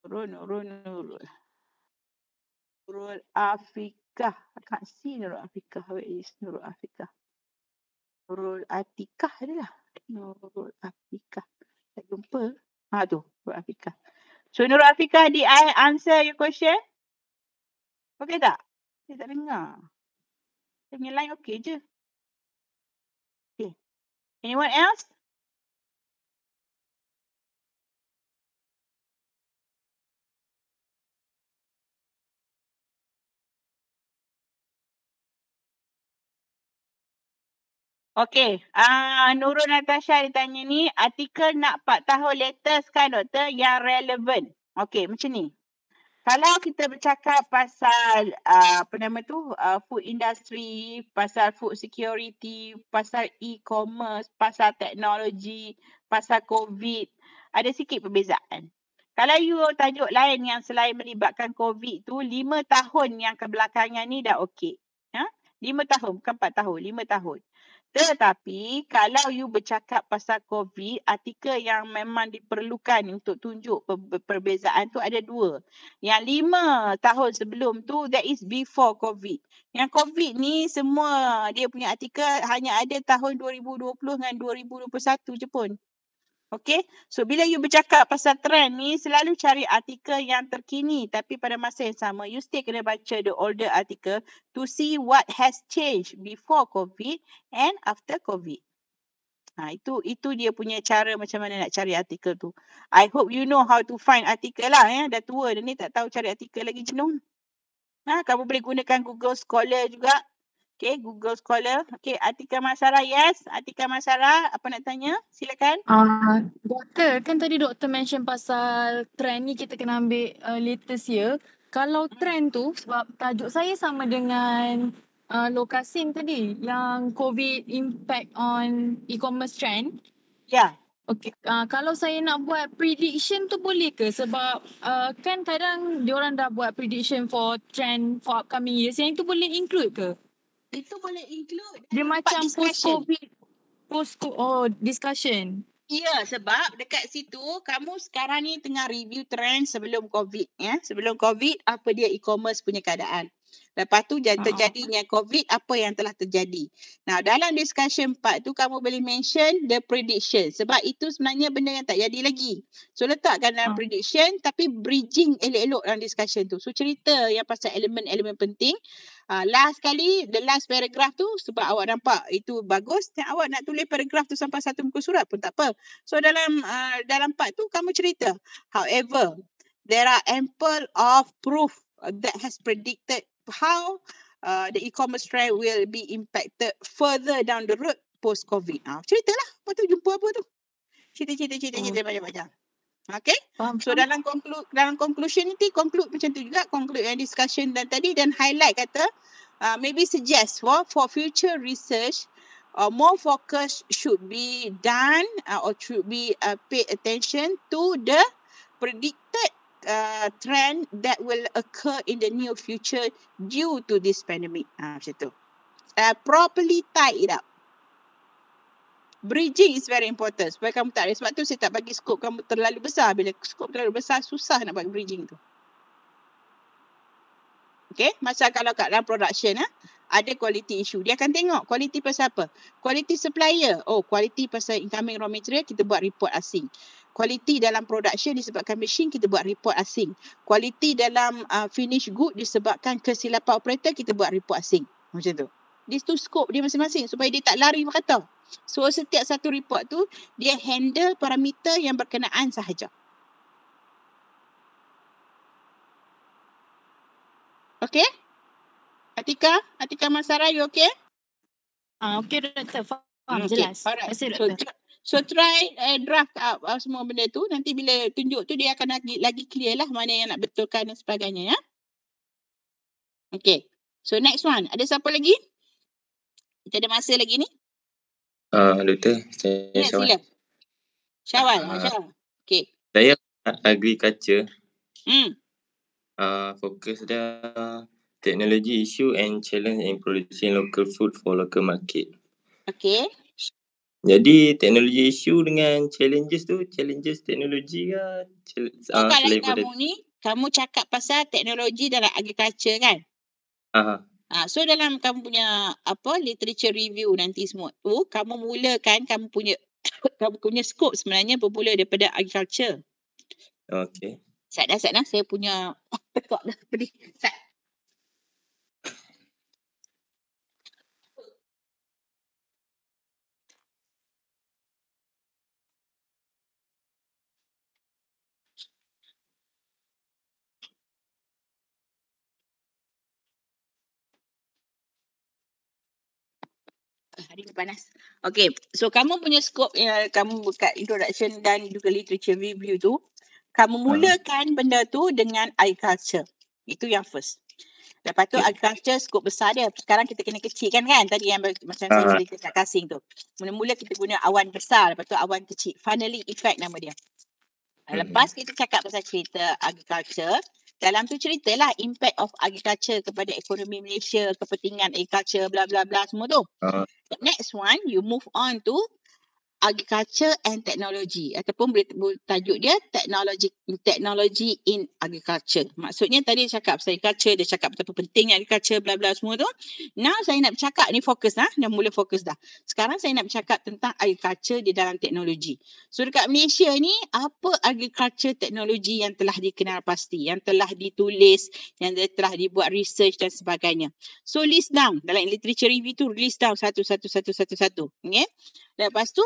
Nurul, Nurul, Nurul. Nurul Afika. I can't see Nurul Afika. Where is Nurul Afika? Nurul Atika adalah. Nurul Afika. Saya jumpa. Ha tu, Nurul Afika. So Nurul Afika, did I answer your question? Okey tak? Saya tak dengar. Saya punya line okey je. Okay. Anyone else? Okey, uh, Nurul Natasha tanya ni, artikel nak 4 tahun latest kan doktor yang relevant. Okey, macam ni. Kalau kita bercakap pasal uh, apa nama tu, uh, food industry, pasal food security, pasal e-commerce, pasal teknologi, pasal COVID, ada sikit perbezaan. Kalau you tajuk lain yang selain melibatkan COVID tu, 5 tahun yang kebelakangan ni dah okey. Ha? 5 tahun, bukan 4 tahun, 5 tahun. Tetapi kalau you bercakap pasal COVID, artikel yang memang diperlukan untuk tunjuk perbezaan tu ada dua. Yang lima tahun sebelum tu, that is before COVID. Yang COVID ni semua dia punya artikel hanya ada tahun 2020 dengan 2021 je pun. Okay, so bila you bercakap pasal trend ni, selalu cari artikel yang terkini. Tapi pada masa yang sama, you still kena baca the older artikel to see what has changed before COVID and after COVID. Ha, itu itu dia punya cara macam mana nak cari artikel tu. I hope you know how to find artikel lah. Ya. Dah tua dah ni tak tahu cari artikel lagi jenuh. Ha, kamu boleh gunakan Google Scholar juga. Okay, Google Scholar. Okay, Atika Masara, yes. Atika Masara, apa nak tanya? Silakan. Uh, doktor, kan tadi doktor mention pasal trend ni kita kena ambil uh, latest ya. Kalau trend tu, sebab tajuk saya sama dengan uh, lokasi tadi, yang COVID impact on e-commerce trend. Ya. Yeah. Okay, uh, kalau saya nak buat prediction tu boleh ke? Sebab uh, kan kadang diorang dah buat prediction for trend for upcoming years. Yang tu boleh include ke? Itu boleh include Dia macam post-covid post oh, discussion Ya sebab dekat situ kamu sekarang ni tengah review trend sebelum covid ya. Sebelum covid apa dia e-commerce punya keadaan Lepas tu ah. terjadinya COVID apa yang telah terjadi. Nah dalam discussion part tu kamu boleh mention the prediction. Sebab itu sebenarnya benda yang tak jadi lagi. So letakkan dalam ah. prediction tapi bridging elok-elok dalam discussion tu. So cerita yang pasal elemen-elemen penting. Uh, last kali the last paragraph tu sebab awak nampak itu bagus. Yang awak nak tulis paragraph tu sampai satu muka surat pun tak apa. So dalam uh, dalam part tu kamu cerita. However there are ample of proof that has predicted how uh, the e-commerce trend will be impacted further down the road post COVID. Ah, uh, ceritalah apa tu jumpa apa tu. Cerita cerita cerita oh. Hmm. cerita banyak banyak. Okay. Faham, so faham. dalam conclude dalam conclusion ni conclude macam tu juga conclude yang discussion dan tadi dan highlight kata uh, maybe suggest for for future research uh, more focus should be done uh, or should be uh, paid attention to the predicted uh, trend that will occur in the near future due to this pandemic. Ah, macam tu. Uh, properly tie it up. Bridging is very important. Supaya kamu tak ada. Sebab tu saya tak bagi skop kamu terlalu besar. Bila skop terlalu besar, susah nak bagi bridging tu. Okay, masa kalau kat dalam production ah, ada quality issue. Dia akan tengok quality pasal apa? Quality supplier. Oh, quality pasal incoming raw material, kita buat report asing. Kualiti dalam production disebabkan mesin kita buat report asing. Kualiti dalam uh, finish good disebabkan kesilapan operator kita buat report asing. Macam tu. Di tu scope dia masing-masing supaya dia tak lari berkata. So setiap satu report tu dia handle parameter yang berkenaan sahaja. Okay? Atika? Atika Masara you okay? Uh, okay Dr. Faham hmm, okay. jelas. Alright. Terima kasih Dr. So, So try uh, draft up uh, semua benda tu. Nanti bila tunjuk tu dia akan lagi, lagi clear lah mana yang nak betulkan dan sebagainya ya. Okay. So next one. Ada siapa lagi? Kita ada masa lagi ni? Uh, Doktor, saya ya, Syawal. Sila. Syawal, uh, Okay. Saya agriculture. Hmm. Uh, fokus dia teknologi issue and challenge in producing local food for local market. Okay. Jadi teknologi isu dengan challenges tu, challenges teknologi ke? So, ah, kalau kamu dia. ni, kamu cakap pasal teknologi dalam agriculture kan? Aha. Ah, so dalam kamu punya apa literature review nanti semua tu, kamu mulakan kamu punya kamu punya scope sebenarnya bermula daripada agriculture. Okay. Sat dah, sat dah. Saya punya Sat. dia panas. Okay, so kamu punya scope yang kamu buka introduction dan juga literature review tu, kamu hmm. mulakan hmm. benda tu dengan agriculture. Itu yang first. Lepas tu okay. agriculture skop besar dia. Sekarang kita kena kecilkan kan tadi yang macam uh. saya ah. cerita kat Kasing tu. Mula-mula kita guna awan besar lepas tu awan kecil. Finally effect nama dia. Hmm. Lepas hmm. kita cakap pasal cerita agriculture, dalam tu ceritalah impact of agriculture kepada ekonomi Malaysia, kepentingan agriculture, bla bla bla semua tu. Uh. Next one, you move on to agriculture and technology ataupun tajuk dia technology technology in agriculture. Maksudnya tadi cakap saya kacau, dia cakap betapa pentingnya agriculture bla bla semua tu. Now saya nak bercakap ni fokus lah, dah mula fokus dah. Sekarang saya nak bercakap tentang agriculture di dalam teknologi. So dekat Malaysia ni apa agriculture teknologi yang telah dikenal pasti, yang telah ditulis, yang telah dibuat research dan sebagainya. So list down dalam literature review tu list down satu satu satu satu satu. Okay. Lepas tu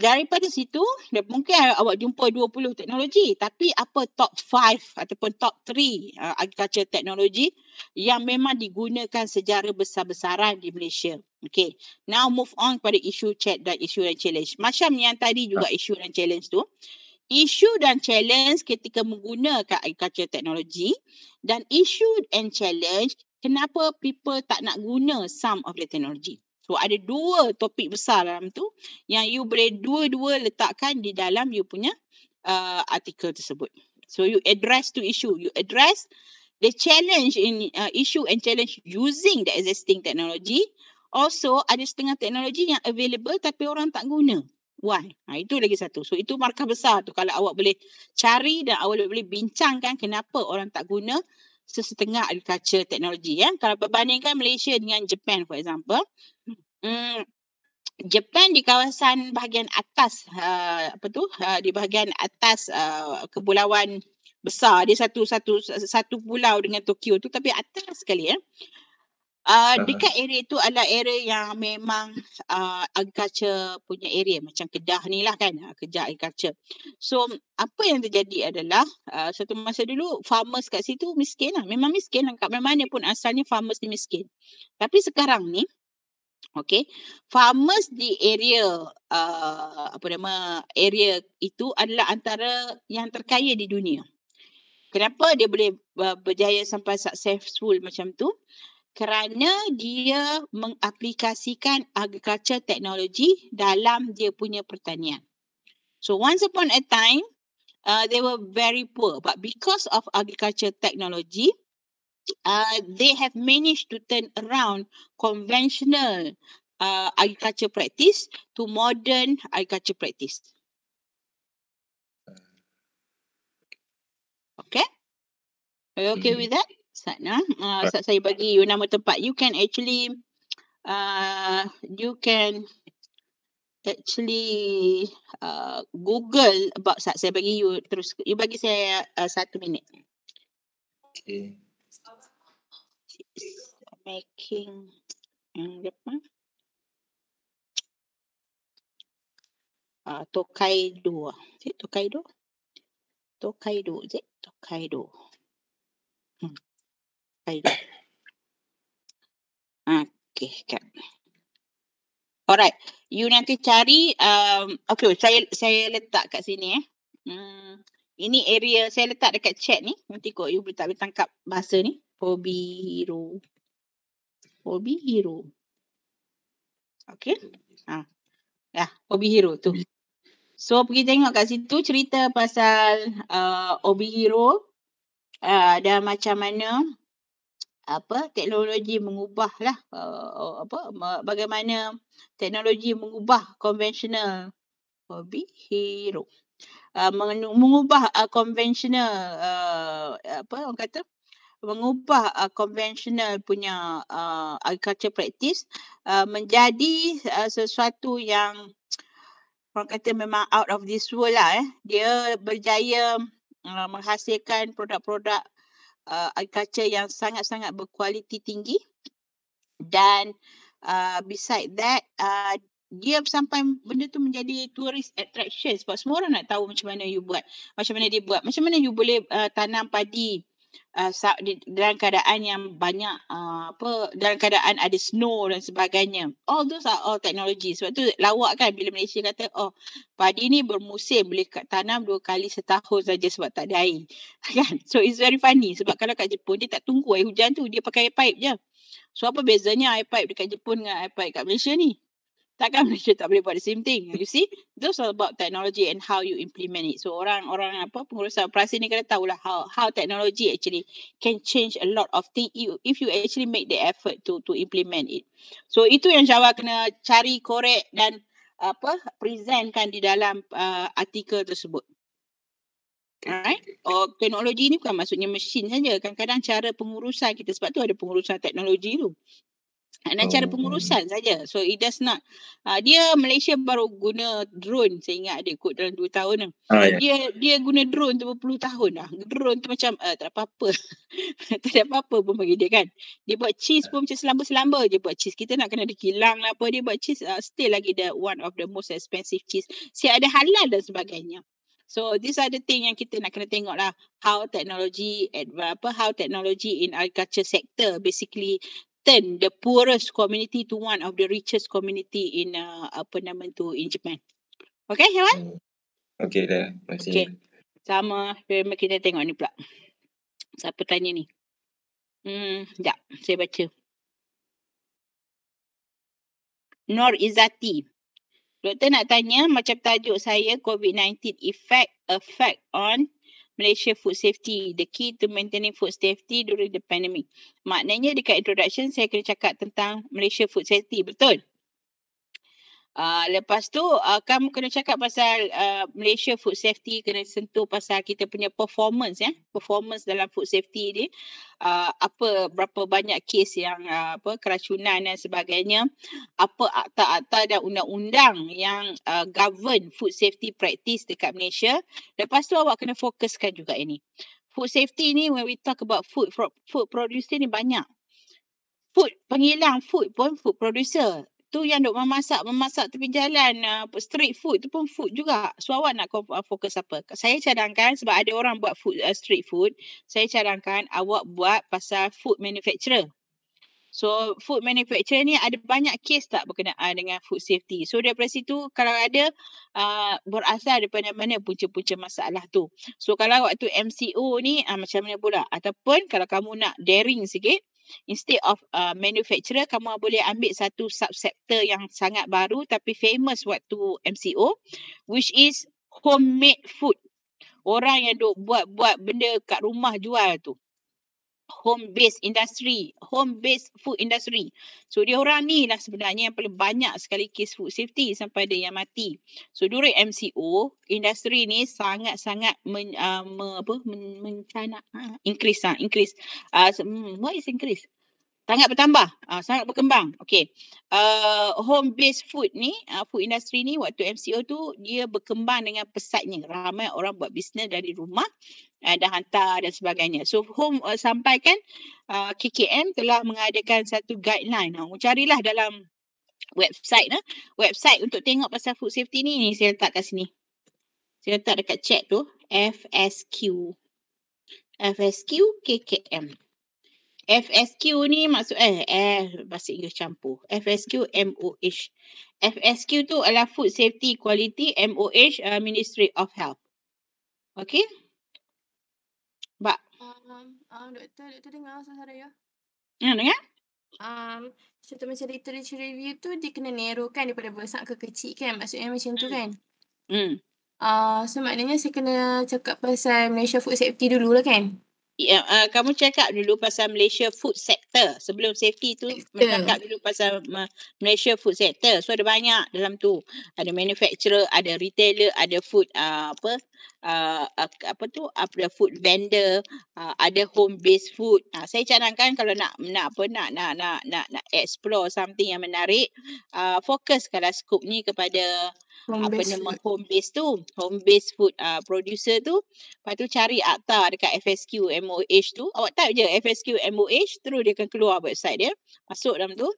daripada situ mungkin awak jumpa 20 teknologi tapi apa top 5 ataupun top 3 uh, agriculture technology yang memang digunakan secara besar-besaran di Malaysia. Okay. Now move on kepada isu chat dan isu dan challenge. Macam yang tadi juga uh. isu dan challenge tu. Isu dan challenge ketika menggunakan agriculture teknologi dan isu and challenge kenapa people tak nak guna some of the technology. So ada dua topik besar dalam tu yang you boleh dua-dua letakkan di dalam you punya uh, artikel tersebut. So you address to issue, you address the challenge in uh, issue and challenge using the existing technology. Also ada setengah teknologi yang available tapi orang tak guna. Why? Ha, itu lagi satu. So itu markah besar tu kalau awak boleh cari dan awak boleh bincangkan kenapa orang tak guna sesetengah agriculture teknologi ya. Kalau berbandingkan Malaysia dengan Jepun, for example, hmm, Japan di kawasan bahagian atas uh, apa tu? Uh, di bahagian atas uh, kepulauan besar dia satu satu satu pulau dengan Tokyo tu tapi atas sekali ya. Ah, dekat area itu adalah area yang memang uh, agriculture punya area macam Kedah ni lah kan uh, ah, kerja agriculture. So apa yang terjadi adalah uh, satu masa dulu farmers kat situ miskin lah. Memang miskin lah kat mana pun asalnya farmers ni miskin. Tapi sekarang ni Okay, farmers di area uh, apa nama area itu adalah antara yang terkaya di dunia. Kenapa dia boleh berjaya sampai successful macam tu? kerana dia mengaplikasikan agriculture technology dalam dia punya pertanian. So once upon a time, uh, they were very poor. But because of agriculture technology, uh, they have managed to turn around conventional uh, agriculture practice to modern agriculture practice. Okay? Are you okay mm. with that? Sat, nah? uh, ah, Sat saya bagi you nama tempat. You can actually, uh, you can actually uh, Google about Sat. Saya bagi you terus. You bagi saya uh, satu minit. Okay. Making apa? Uh, Tokaido. Tokaido. Tokaido. Tokaido. Tokaido. Tokaido sampai tu. Okay, sekejap. Alright, you nanti cari, um, okay saya saya letak kat sini eh. Hmm, ini area saya letak dekat chat ni. Nanti kot you boleh tak boleh tangkap bahasa ni. Hobi hero. Hobi hero. Okay. Ha. Ya, yeah, hobi hero tu. So pergi tengok kat situ cerita pasal uh, hobi hero. Uh, ah, dan macam mana apa teknologi mengubahlah uh, uh apa bagaimana teknologi mengubah konvensional hobi oh, hero uh, mengubah ah, konvensional uh, uh, apa orang kata mengubah uh, punya uh, agriculture practice uh, menjadi uh, sesuatu yang orang kata memang out of this world lah eh dia berjaya uh, menghasilkan produk-produk uh, air yang sangat-sangat berkualiti tinggi dan uh, beside that uh, dia sampai benda tu menjadi tourist attraction sebab semua orang nak tahu macam mana you buat macam mana dia buat macam mana you boleh uh, tanam padi uh, dalam keadaan yang banyak uh, apa dalam keadaan ada snow dan sebagainya all those are all technology sebab tu lawak kan bila Malaysia kata oh padi ni bermusim boleh tanam dua kali setahun saja sebab tak ada air kan so it's very funny sebab kalau kat Jepun dia tak tunggu air hujan tu dia pakai pipe je so apa bezanya air pipe dekat Jepun dengan air pipe kat Malaysia ni takkan Malaysia tak boleh buat the same thing. You see, those are about technology and how you implement it. So orang-orang apa pengurusan operasi ni kena tahulah how how technology actually can change a lot of thing if you actually make the effort to to implement it. So itu yang Jawa kena cari korek dan apa presentkan di dalam uh, artikel tersebut. Alright. Oh, teknologi ni bukan maksudnya mesin saja. Kadang-kadang cara pengurusan kita sebab tu ada pengurusan teknologi tu dan cara oh. pengurusan saja. So it does not uh, dia Malaysia baru guna drone saya ingat ada kot dalam 2 tahun dah. Oh, yeah. Dia dia guna drone tu berpuluh tahun lah. Drone tu macam uh, tak ada apa-apa. tak ada apa-apa pun bagi dia kan. Dia buat cheese pun macam selamba-selamba je buat cheese. Kita nak kena dikilang lah apa dia buat cheese uh, still lagi the one of the most expensive cheese. Siap ada halal dan sebagainya. So this are the thing yang kita nak kena tengok lah how technology apa how technology in agriculture sector basically turn the poorest community to one of the richest community in uh, apa nama tu in Japan. Okay, Hewan? Hmm. Okay, dah. Masih. Okay. Sama, memang kita tengok ni pula. Siapa tanya ni? Hmm, sekejap. Saya baca. Nor Izati. Doktor nak tanya macam tajuk saya COVID-19 effect effect on Malaysia Food Safety, the key to maintaining food safety during the pandemic. Maknanya dekat introduction saya kena cakap tentang Malaysia Food Safety, betul? Uh, lepas tu uh, kamu kena cakap pasal uh, Malaysia food safety kena sentuh pasal kita punya performance ya eh? performance dalam food safety ni uh, apa berapa banyak kes yang uh, apa keracunan dan sebagainya apa akta-akta dan undang-undang yang uh, govern food safety practice dekat Malaysia lepas tu awak kena fokuskan juga ini food safety ni when we talk about food food producer ni banyak food penghilang food pun food producer tu yang dok memasak memasak tepi jalan uh, street food tu pun food juga. So awak nak ah, fokus apa? Saya cadangkan sebab ada orang buat food uh, street food, saya cadangkan awak buat pasal food manufacturer. So food manufacturer ni ada banyak case tak berkenaan dengan food safety. So daripada situ kalau ada uh, berasal daripada mana punca-punca masalah tu. So kalau waktu MCO ni uh, macam mana pula ataupun kalau kamu nak daring sikit Instead of uh, manufacturer, kamu boleh ambil satu subsector yang sangat baru tapi famous waktu MCO which is homemade food. Orang yang duk buat-buat benda kat rumah jual tu home based industry, home based food industry. So dia orang ni lah sebenarnya yang paling banyak sekali case food safety sampai ada yang mati. So during MCO, industri ni sangat-sangat men, uh, me, men, mencana uh, ha, ha, increase ah uh, increase. Ah hmm, uh, what is increase? sangat bertambah uh, sangat berkembang okey uh, eh, home based food ni uh, food industry ni waktu MCO tu dia berkembang dengan pesatnya ramai orang buat bisnes dari rumah uh, eh, dan hantar dan sebagainya so home uh, eh, sampaikan uh, ah, KKM telah mengadakan satu guideline uh, carilah dalam website uh, website untuk tengok pasal food safety ni ni saya letak kat sini saya letak dekat chat tu FSQ FSQ KKM FSQ ni maksud eh, eh bahasa Inggeris campur. FSQ MOH. FSQ tu adalah Food Safety Quality MOH uh, Ministry of Health. Okay? Mbak. Um, um, doktor, doktor dengar saya ya. Ya, dengar. Um, contoh macam literature review tu dia kena narrow kan daripada besar ke kecil kan? Maksudnya macam tu hmm. kan? Hmm. Uh, so maknanya saya kena cakap pasal Malaysia Food Safety dulu lah kan? Ya, uh, kamu cakap dulu pasal Malaysia food sector sebelum safety tu yeah. cakap dulu pasal uh, Malaysia food sector so ada banyak dalam tu ada manufacturer ada retailer ada food uh, apa uh, uh, apa tu ada food vendor uh, ada home based food uh, saya cadangkan kalau nak nak apa nak nak nak nak, nak explore something yang menarik uh, kalau scope ni kepada home apa nama food. home base tu home base food uh, producer tu lepas tu cari akta dekat FSQ MOH tu awak type je FSQ MOH terus dia akan keluar website dia masuk dalam tu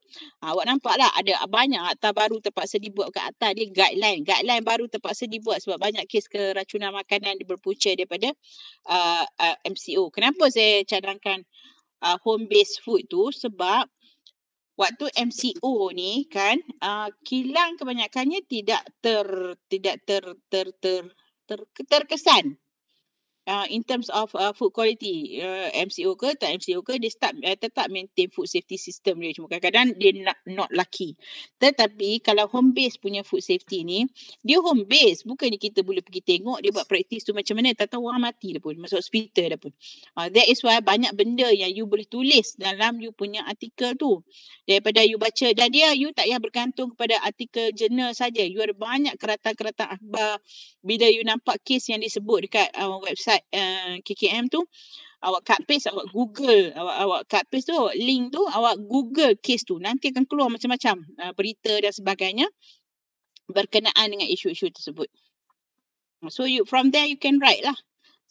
uh, awak nampak lah ada banyak akta baru terpaksa dibuat kat akta dia guideline guideline baru terpaksa dibuat sebab banyak kes keracunan makanan berpunca daripada uh, ah, uh, MCO kenapa saya cadangkan Uh, home based food tu sebab waktu MCO ni kan uh, kilang kebanyakannya tidak ter tidak ter ter ter, ter, ter terkesan uh, in terms of uh, food quality uh, MCO ke tak MCO ke dia start uh, tetap maintain food safety system dia cuma kadang-kadang dia not, not lucky tetapi kalau home base punya food safety ni dia home base bukannya kita boleh pergi tengok dia buat practice tu macam mana tak tahu orang mati dah pun masuk hospital dah pun uh, that is why banyak benda yang you boleh tulis dalam you punya artikel tu daripada you baca dan dia you tak payah bergantung kepada artikel jurnal saja. you ada banyak kerata-kerata akhbar bila you nampak kes yang disebut dekat uh, website dekat uh, eh, KKM tu awak cut paste awak google awak awak cut paste tu awak link tu awak google case tu nanti akan keluar macam-macam uh, berita dan sebagainya berkenaan dengan isu-isu tersebut so you from there you can write lah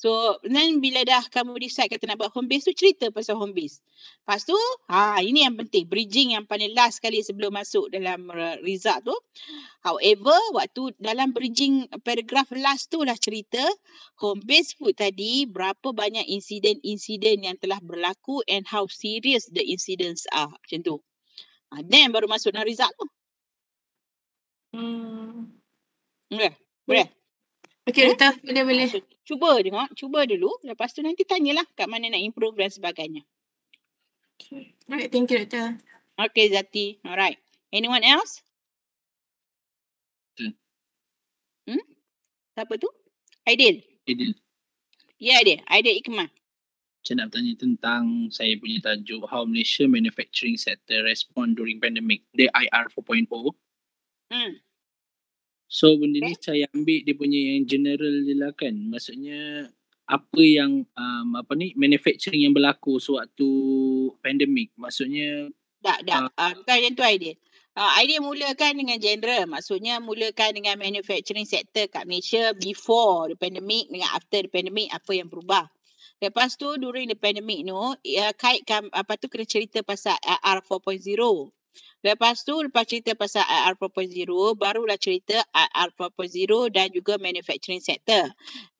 So then bila dah kamu decide kata nak buat home base tu cerita pasal home base. Lepas tu ha, ini yang penting bridging yang paling last sekali sebelum masuk dalam uh, result tu. However waktu dalam bridging paragraph last tu lah cerita home base food tadi berapa banyak insiden-insiden yang telah berlaku and how serious the incidents are macam tu. Ha, then baru masuk dalam result tu. Hmm. Boleh? Boleh? Hmm. Okay, Rita. Eh? Boleh-boleh. So, cuba tengok. Cuba dulu. Lepas tu nanti tanyalah kat mana nak improve dan sebagainya. Okay. Alright, thank you, Rita. Okay, Zati. Alright. Anyone else? Hmm? hmm? Siapa tu? Aidil. Aidil. Ya, Aidil. Aidil Ikmah. Saya nak tanya tentang saya punya tajuk How Malaysia Manufacturing Sector Respond During Pandemic, the IR 4.0. Hmm. So benda okay. ni saya ambil dia punya yang general je lah kan. Maksudnya apa yang um, apa ni manufacturing yang berlaku sewaktu pandemik. Maksudnya tak tak uh, uh, bukan yang tu idea. Uh, idea mulakan dengan general. Maksudnya mulakan dengan manufacturing sector kat Malaysia before the pandemic dengan after the pandemic apa yang berubah. Lepas tu during the pandemic tu uh, kaitkan apa tu kena cerita pasal R 4.0. Lepas tu, lepas cerita pasal IR 4.0, barulah cerita IR Zero oh dan juga manufacturing sector.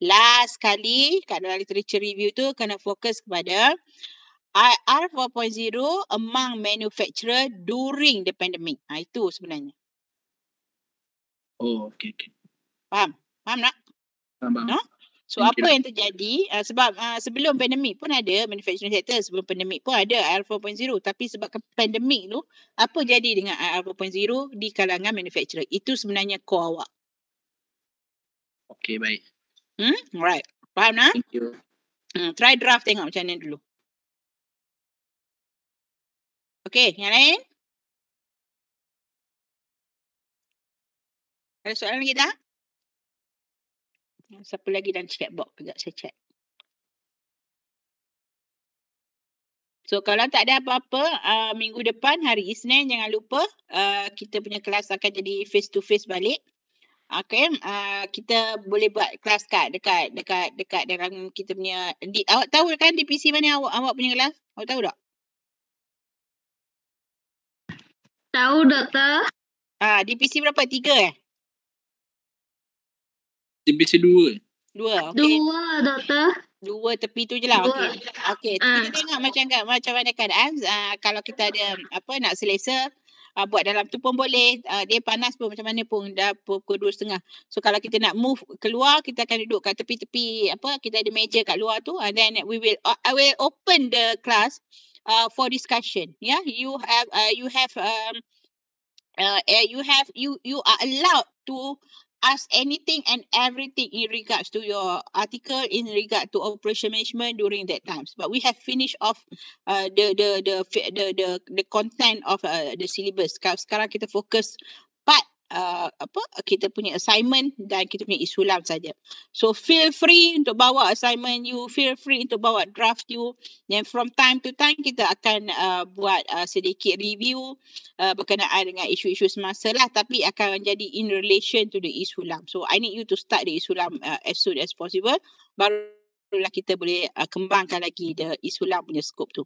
Last kali, kat dalam literature review tu, kena fokus kepada IR 4.0 among manufacturer during the pandemic. Ha, itu sebenarnya. Oh, okay, okay. Faham? Faham tak? Faham, faham. No? So okay. Hmm, apa yang terjadi uh, sebab uh, sebelum pandemik pun ada manufacturing sector sebelum pandemik pun ada IR 4.0 tapi sebab ke pandemik tu apa jadi dengan IR 4.0 di kalangan manufacturer itu sebenarnya core awak. Okay baik. Hmm? Alright. Faham tak? Thank you. Hmm, try draft tengok macam ni dulu. Okay yang lain? Ada soalan lagi tak? Siapa lagi dalam chat box? Kejap saya chat. So kalau tak ada apa-apa, uh, minggu depan hari Isnin jangan lupa uh, kita punya kelas akan jadi face to face balik. Okay, uh, kita boleh buat kelas kat dekat dekat dekat dalam kita punya di, awak tahu kan di PC mana awak awak punya kelas? Awak tahu tak? Tahu doktor. Ah, uh, di PC berapa? Tiga eh? Dia biasa dua. Dua, okay. Dua, doktor. Dua tepi tu je lah. Okey. Okey. Ha. Kita tengok macam kan, macam mana keadaan. Uh, kalau kita ada apa nak selesa. Uh, buat dalam tu pun boleh. Uh, dia panas pun macam mana pun. Dah pukul dua setengah. So kalau kita nak move keluar. Kita akan duduk kat tepi-tepi. Apa. Kita ada meja kat luar tu. And then we will. Uh, I will open the class. Uh, for discussion. Yeah. You have. Uh, you have. Um, uh, you have. You you are allowed to ask anything and everything in regards to your article in regard to operation management during that times. But we have finished off uh, the, the, the the the the the content of uh, the syllabus. Sekarang kita fokus part uh, apa kita punya assignment dan kita punya isu isulam saja. So feel free untuk bawa assignment you, feel free untuk bawa draft you. Then from time to time kita akan uh, buat uh, sedikit review uh, berkenaan dengan isu-isu semasa lah tapi akan jadi in relation to the isu isulam. So I need you to start the isulam uh, as soon as possible. baru lah kita boleh uh, kembangkan lagi the isu isulam punya scope tu.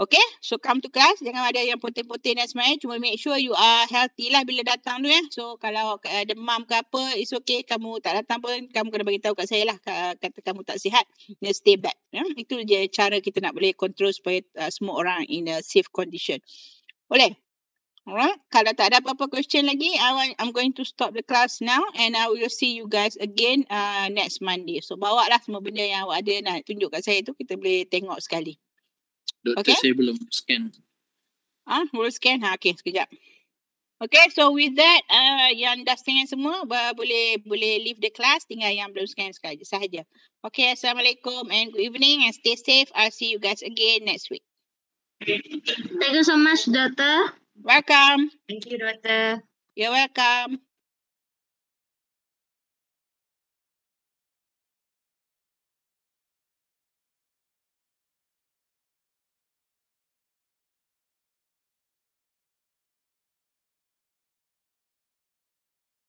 Okay, so come to class. Jangan ada yang poten-poten dan sebagainya. Cuma make sure you are healthy lah bila datang tu ya. Eh. So kalau uh, demam ke apa, it's okay. Kamu tak datang pun, kamu kena bagi tahu kat saya lah. Kata kamu tak sihat, you stay back. Yeah? Itu je cara kita nak boleh control supaya uh, semua orang in a safe condition. Boleh? Alright, kalau tak ada apa-apa question lagi, I want, I'm going to stop the class now and I will see you guys again uh, next Monday. So, bawa lah semua benda yang awak ada nak tunjuk kat saya tu, kita boleh tengok sekali. Doktor okay. saya belum scan. Ah, ha, boleh scan. Ha, okay, sekejap. Okay, so with that, uh, yang dah scan semua, bah, boleh boleh leave the class. Tinggal yang belum scan sekali sahaja. Okay, Assalamualaikum and good evening and stay safe. I'll see you guys again next week. Thank you so much, Doctor. Welcome. Thank you, Doctor. You're welcome.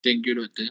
denk yürüdü